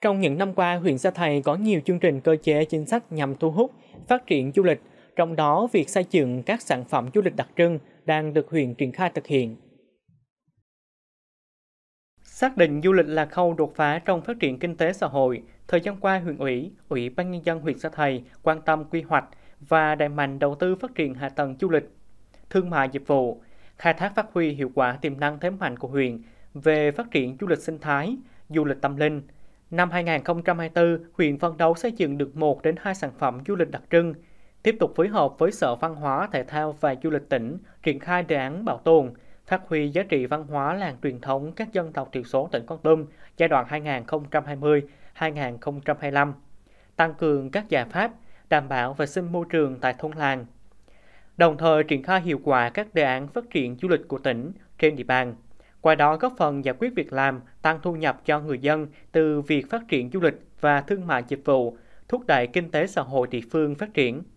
Trong những năm qua, huyện Sa Thầy có nhiều chương trình cơ chế chính sách nhằm thu hút, phát triển du lịch, trong đó việc xây dựng các sản phẩm du lịch đặc trưng đang được huyện triển khai thực hiện. Xác định du lịch là khâu đột phá trong phát triển kinh tế xã hội, thời gian qua huyện ủy, ủy ban nhân dân huyện Sa Thầy quan tâm quy hoạch và đẩy mạnh đầu tư phát triển hạ tầng du lịch, thương mại dịch vụ, khai thác phát huy hiệu quả tiềm năng thế mạnh của huyện về phát triển du lịch sinh thái, du lịch tâm linh – Năm 2024, huyện phấn đấu xây dựng được 1 đến 2 sản phẩm du lịch đặc trưng, tiếp tục phối hợp với Sở Văn hóa, Thể thao và Du lịch tỉnh triển khai đề án bảo tồn, phát huy giá trị văn hóa làng truyền thống các dân tộc thiểu số tỉnh Con Tum giai đoạn 2020-2025, tăng cường các giải pháp đảm bảo vệ sinh môi trường tại thôn làng, đồng thời triển khai hiệu quả các đề án phát triển du lịch của tỉnh trên địa bàn qua đó góp phần giải quyết việc làm, tăng thu nhập cho người dân từ việc phát triển du lịch và thương mại dịch vụ, thúc đẩy kinh tế xã hội địa phương phát triển.